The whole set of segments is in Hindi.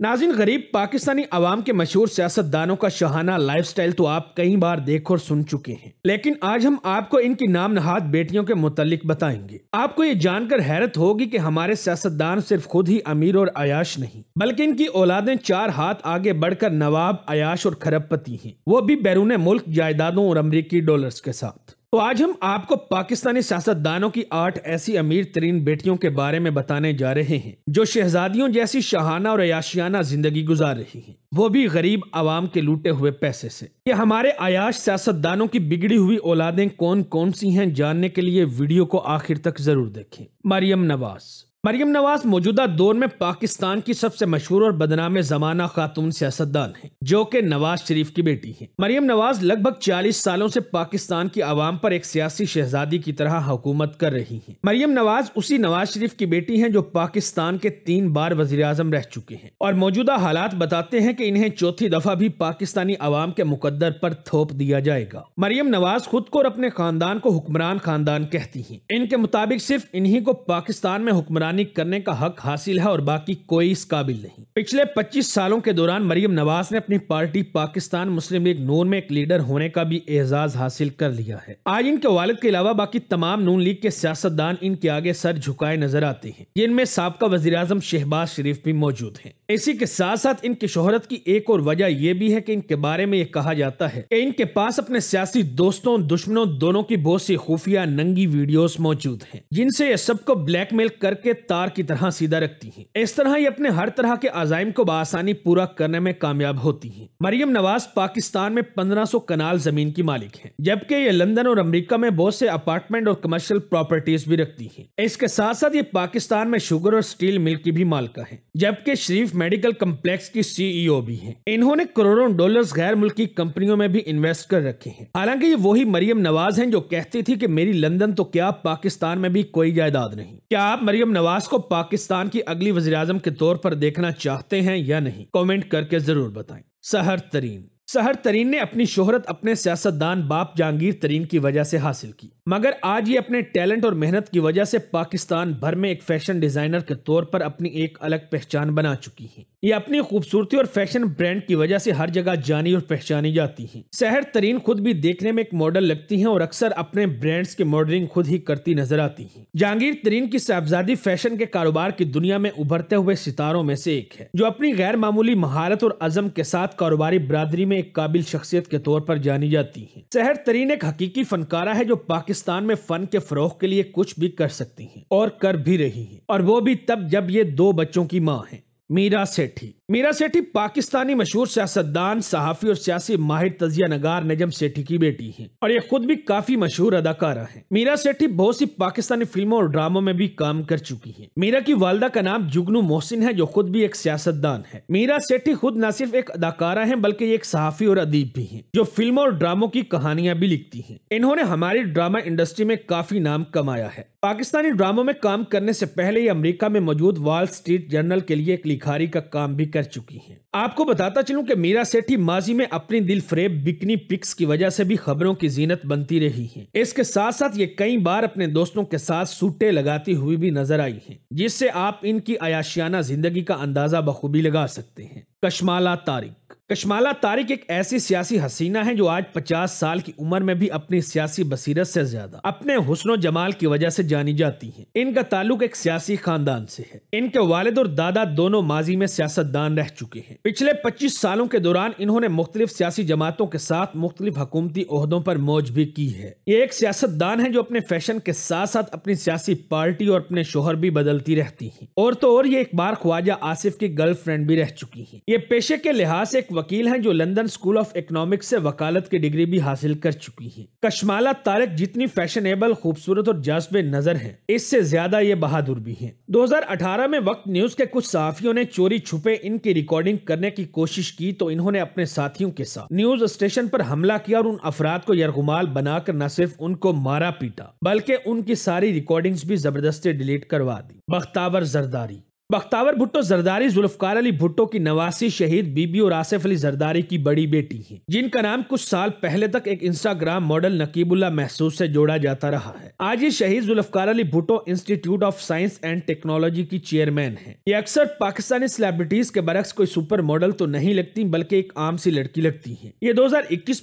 नाजिन गरीब पाकिस्तानी आवाम के मशहूर सियासतदानों का शहाना लाइफस्टाइल तो आप कई बार देख और सुन चुके हैं लेकिन आज हम आपको इनकी नाम नहाद बेटियों के मुतालिक बताएंगे आपको ये जानकर हैरत होगी कि हमारे सियासतदान सिर्फ खुद ही अमीर और अयाश नहीं बल्कि इनकी औलादें चार हाथ आगे बढ़कर नवाब अयाश और खरबपति हैं वो भी बैरून मुल्क जायदादों और अमरीकी डॉलर के साथ तो आज हम आपको पाकिस्तानी सियासतदानों की आठ ऐसी अमीर तरीन बेटियों के बारे में बताने जा रहे हैं जो शहजादियों जैसी शहाना और अयाशियाना जिंदगी गुजार रही हैं वो भी गरीब आवाम के लूटे हुए पैसे से ये हमारे आयाश सियासतदानों की बिगड़ी हुई औलादें कौन कौन सी हैं जानने के लिए वीडियो को आखिर तक जरूर देखें मरियम नवाज मरियम नवाज मौजूदा दौर में पाकिस्तान की सबसे मशहूर और बदनाम जमाना खातून सियासतदान है जो कि नवाज शरीफ की बेटी हैं मरियम नवाज लगभग 40 सालों से पाकिस्तान की आवाम पर एक सियासी शहजादी की तरह हुकूमत कर रही हैं मरियम नवाज उसी नवाज शरीफ की बेटी हैं जो पाकिस्तान के तीन बार वजी रह चुके हैं और मौजूदा हालात बताते हैं कि इन्हें चौथी दफा भी पाकिस्तानी आवाम के मुकदर पर थोप दिया जाएगा मरियम नवाज खुद को और अपने खानदान को हुक्मरान खानदान कहती है इनके मुताबिक सिर्फ इन्ही को पाकिस्तान में हुक्मरानी करने का हक हासिल है और बाकी कोई इस काबिल नहीं पिछले पच्चीस सालों के दौरान मरियम नवाज ने अपनी अपनी पार्टी पाकिस्तान मुस्लिम लीग नून में एक लीडर होने का भी एजाज हासिल कर लिया है आज इनके वालिद के अलावा बाकी तमाम नून लीग के सियासतदान इनके आगे सर झुकाए नजर आते हैं जिनमें सबका वजीर शहबाज शरीफ भी मौजूद है इसी के साथ साथ इनकी शोहरत की एक और वजह यह भी है कि इनके बारे में यह कहा जाता है कि इनके पास अपने सियासी दोस्तों दुश्मनों दोनों की बहुत सी खुफिया नंगी वीडियोस मौजूद हैं जिनसे ये सबको ब्लैकमेल करके तार की तरह सीधा रखती हैं इस तरह ये अपने हर तरह के आजाइम को बसानी पूरा करने में कामयाब होती है मरियम नवाज पाकिस्तान में पंद्रह सौ कनाल जमीन की मालिक है जबकि ये लंदन और अमरीका में बहुत से अपार्टमेंट और कमर्शियल प्रॉपर्टीज भी रखती है इसके साथ साथ ये पाकिस्तान में शुगर और स्टील मिल की भी मालिका है जबकि शरीफ मेडिकल कम्प्लेक्स की सीईओ e भी हैं। इन्होंने करोड़ों डॉलर्स गैर मुल्की कंपनियों में भी इन्वेस्ट कर रखे हैं हालांकि ये वही मरियम नवाज हैं जो कहती थी कि मेरी लंदन तो क्या पाकिस्तान में भी कोई जायदाद नहीं क्या आप मरियम नवाज को पाकिस्तान की अगली वजी के तौर पर देखना चाहते हैं या नहीं कॉमेंट करके जरूर बताए सहर तरीन सहर तरीन ने अपनी शोहरत अपने सियासतदान बाप जहांगीर तरीन की वजह से हासिल की मगर आज ये अपने टैलेंट और मेहनत की वजह से पाकिस्तान भर में एक फैशन डिजाइनर के तौर पर अपनी एक अलग पहचान बना चुकी हैं। ये अपनी खूबसूरती और फैशन ब्रांड की वजह से हर जगह जानी और पहचानी जाती हैं। सहर तरीन खुद भी देखने में एक मॉडल लगती है और अक्सर अपने ब्रांड्स की मॉडलिंग खुद ही करती नजर आती है जहांगीर तरीन की साहबजादी फैशन के कारोबार की दुनिया में उभरते हुए सितारों में से एक है जो अपनी गैर मामूली महारत और अजम के साथ कारोबारी बरदरी में में एक काबिल शख्सियत के तौर पर जानी जाती हैं सहर तरीन एक हकीकी फनकारा है जो पाकिस्तान में फन के फरोख के लिए कुछ भी कर सकती हैं और कर भी रही हैं और वो भी तब जब ये दो बच्चों की माँ है मीरा सेठी मीरा सेठी पाकिस्तानी मशहूर सियासतदान सहाफ़ी और सियासी माहिर तजिया नगार नजम सेठी की बेटी हैं और ये खुद भी काफी मशहूर अदाकारा हैं मीरा सेठी बहुत सी पाकिस्तानी फिल्मों और ड्रामों में भी काम कर चुकी हैं मीरा की वालदा का नाम जुगनू मोहसिन है जो खुद भी एक सियासतदान है मीरा सेठी खुद न सिर्फ एक अदाकारा है बल्कि एक सहाफ़ी और अदीब भी है जो फिल्मों और ड्रामों की कहानियाँ भी लिखती है इन्होंने हमारी ड्रामा इंडस्ट्री में काफी नाम कमाया है पाकिस्तानी ड्रामों में काम करने से पहले ही अमरीका में मौजूद वॉल स्ट्रीट जर्नल के लिए एक लिखारी का काम भी कर चुकी हैं आपको बताता चलूं कि मीरा सेठी माजी में अपनी दिल फ्रेब बिकनी पिक्स की वजह से भी खबरों की जीनत बनती रही है इसके साथ साथ ये कई बार अपने दोस्तों के साथ सूटे लगाती हुई भी नजर आई है जिससे आप इनकी अयाशियाना जिंदगी का अंदाजा बखूबी लगा सकते हैं कशमाला तारीख कश्माला तारिक एक ऐसी सियासी हसीना है जो आज 50 साल की उम्र में भी अपनी सियासी बसीरत से ज्यादा अपने हुसनो जमाल की वजह से जानी जाती हैं। इनका ताल्लुक एक सियासी खानदान से है इनके वालिद और दादा दोनों माजी में सियासतदान रह चुके हैं पिछले 25 सालों के दौरान इन्होंने मुख्तलिफ सियासी जमातों के साथ मुख्तलिफ हकूमती अहदों पर मौज भी की है ये एक सियासतदान है जो अपने फैशन के साथ साथ अपनी सियासी पार्टी और अपने शोहर भी बदलती रहती है और तो और ये एक बार ख्वाजा आसिफ की गर्लफ्रेंड भी रह चुकी है ये पेशे के लिहाज से एक वकील हैं जो लंदन स्कूल ऑफ इकोनॉमिक्स से वकालत की डिग्री भी हासिल कर चुकी हैं। कश्माला तारक जितनी फैशनेबल खूबसूरत और जज्बे नजर हैं, इससे ज्यादा ये बहादुर भी हैं। 2018 में वक्त न्यूज के कुछ सहाफियों ने चोरी छुपे इनकी रिकॉर्डिंग करने की कोशिश की तो इन्होंने अपने साथियों के साथ न्यूज स्टेशन पर हमला किया और उन अफराद को यरगुमाल बनाकर न सिर्फ उनको मारा पीटा बल्कि उनकी सारी रिकॉर्डिंग भी जबरदस्ती डिलीट करवा दी बख्तावर जरदारी बख्तावर भुट्टो जरदारी जुल्फकार अली भुट्टो की नवासी शहीद बीबी और आसिफ अली जरदारी की बड़ी बेटी हैं जिनका नाम कुछ साल पहले तक एक इंस्टाग्राम मॉडल नकीबुल्ला महसूस से जोड़ा जाता रहा है आज ये Shaheed Zulfikar Ali Bhutto institute of science and technology की चेयरमैन है ये अक्सर पाकिस्तानी सेलिब्रिटीज के बरक्स कोई सुपर मॉडल तो नहीं लगती बल्कि एक आम सी लड़की लगती है ये दो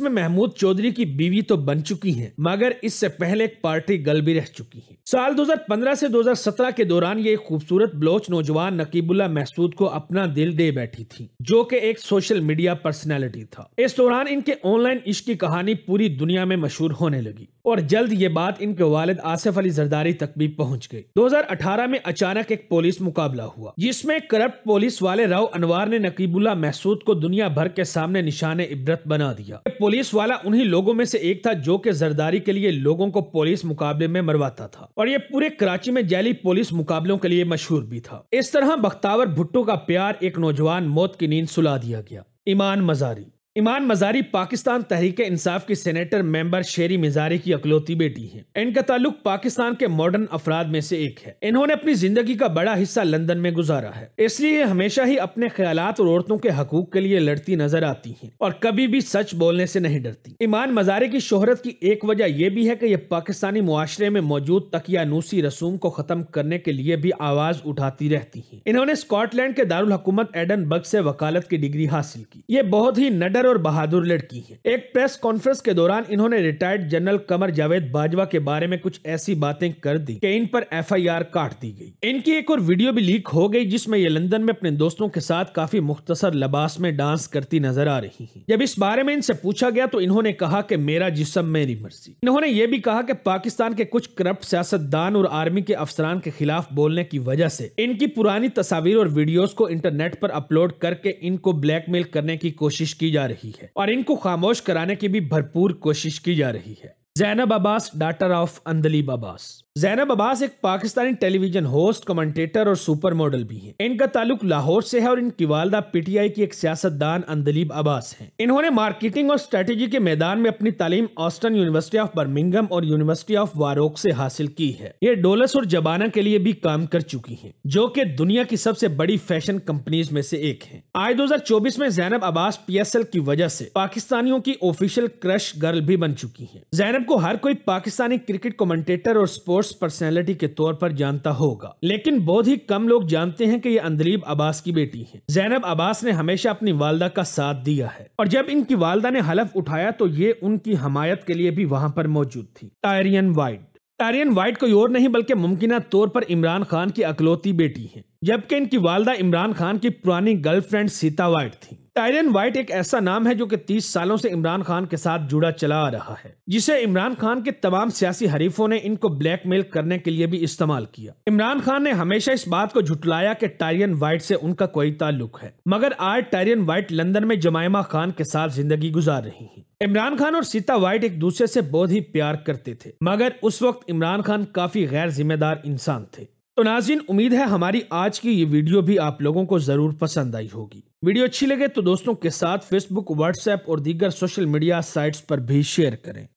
में महमूद चौधरी की बीवी तो बन चुकी है मगर इससे पहले एक पार्टी गल भी रह चुकी है साल 2015 से 2017 के दौरान ये खूबसूरत ब्लोच नौजवान नकीबुल्ला महसूद को अपना दिल दे बैठी थी जो कि एक सोशल मीडिया पर्सनैलिटी था इस दौरान इनके ऑनलाइन इश्क की कहानी पूरी दुनिया में मशहूर होने लगी और जल्द ये बात इनके वालिद आसिफ अली जरदारी तक भी पहुंच गई 2018 में अचानक एक पुलिस मुकाबला हुआ जिसमें करप्ट पुलिस वाले राव अनवर ने नकीबुल्ला महसूद को दुनिया भर के सामने निशाने इबरत बना दिया पुलिस वाला उन्हीं लोगों में से एक था जो की जरदारी के लिए लोगों को पुलिस मुकाबले में मरवाता था और ये पूरे कराची में जैली पुलिस मुकाबलों के लिए मशहूर भी था इस तरह बख्तावर भुट्टो का प्यार एक नौजवान मौत की नींद सुला दिया गया ईमान मजारी ईमान मजारी पाकिस्तान तहरीक इंसाफ की सेनेटर मेंबर शेरी मिजारी की अकलौती बेटी हैं। इनका ताल्लुक पाकिस्तान के मॉडर्न अफराद में से एक है इन्होंने अपनी जिंदगी का बड़ा हिस्सा लंदन में गुजारा है इसलिए हमेशा ही अपने ख्याल और औरतों के हकूक के लिए लड़ती नजर आती है और कभी भी सच बोलने से नहीं डरती ईमान मजारी की शोहरत की एक वजह यह भी है की ये पाकिस्तानी मुआरे में मौजूद तकियानूसी रसूम को खत्म करने के लिए भी आवाज उठाती रहती है इन्होंने स्कॉटलैंड के दारुल हकूमत एडन बग ऐसी वकालत की डिग्री हासिल की ये बहुत ही नडर सुंदर और बहादुर लड़की है एक प्रेस कॉन्फ्रेंस के दौरान इन्होंने रिटायर्ड जनरल कमर जावेद बाजवा के बारे में कुछ ऐसी बातें कर दी कि इन पर एफआईआर काट दी गई इनकी एक और वीडियो भी लीक हो गई जिसमें ये लंदन में अपने दोस्तों के साथ काफी मुख्तसर लबास में डांस करती नजर आ रही है जब इस बारे में इनसे पूछा गया तो इन्होंने कहा की मेरा जिसम मेरी मर्जी इन्होंने ये भी कहा की पाकिस्तान के कुछ करप्ट सियासतदान और आर्मी के अफसरान के खिलाफ बोलने की वजह से इनकी पुरानी तस्वीर और वीडियोस को इंटरनेट पर अपलोड करके इनको ब्लैकमेल करने की कोशिश की जा रही रही है और इनको खामोश कराने की भी भरपूर कोशिश की जा रही है जैनब अब्बास डाटर ऑफ अंदली अब्बास जैनब अब्बास एक पाकिस्तानी टेलीविजन होस्ट कमेंटेटर और सुपर मॉडल भी हैं। इनका ताल्लुक लाहौर से है और इनकी वालदा पीटीआई की एक सियासतदान अंदलीब अब्बास हैं। इन्होंने मार्केटिंग और स्ट्रेटेजी के मैदान में अपनी तालीम ऑस्टन यूनिवर्सिटी ऑफ बर्मिंगम और यूनिवर्सिटी ऑफ वारोक से हासिल की है ये डोलस और जबाना के लिए भी काम कर चुकी है जो की दुनिया की सबसे बड़ी फैशन कंपनीज में से एक है आज दो में जैनब अब्बास पी की वजह से पाकिस्तानियों की ऑफिशियल क्रश गर्ल भी बन चुकी है जैनब को हर कोई पाकिस्तानी क्रिकेट कमेंटेटर और स्पोर्ट्स फोर्स पर्सनैलिटी के तौर पर जानता होगा लेकिन बहुत ही कम लोग जानते हैं कि ये अंदरीब अब्बास की बेटी है जैनब अब्बास ने हमेशा अपनी वालदा का साथ दिया है और जब इनकी वालदा ने हलफ उठाया तो ये उनकी हमायत के लिए भी वहाँ पर मौजूद थी टायरियन वाइट टायरियन वाइट कोई और नहीं बल्कि मुमकिन तौर पर इमरान खान की अकलौती बेटी है जबकि इनकी वालदा इमरान खान की पुरानी गर्लफ्रेंड सीता वाइट थी टायरन वाइट एक ऐसा नाम है जो कि 30 सालों से इमरान खान के साथ जुड़ा चला आ रहा है जिसे इमरान खान के तमाम सियासी हरीफों ने इनको ब्लैकमेल करने के लिए भी इस्तेमाल किया इमरान खान ने हमेशा इस बात को झुटलाया कि टायरन वाइट से उनका कोई ताल्लुक है मगर आज टायरन वाइट लंदन में जमायमा खान के साथ जिंदगी गुजार रही है इमरान खान और सीता वाइट एक दूसरे से बहुत ही प्यार करते थे मगर उस वक्त इमरान खान काफी गैर जिम्मेदार इंसान थे तो नाजिन उम्मीद है हमारी आज की ये वीडियो भी आप लोगों को ज़रूर पसंद आई होगी वीडियो अच्छी लगे तो दोस्तों के साथ फेसबुक व्हाट्सएप और दीगर सोशल मीडिया साइट्स पर भी शेयर करें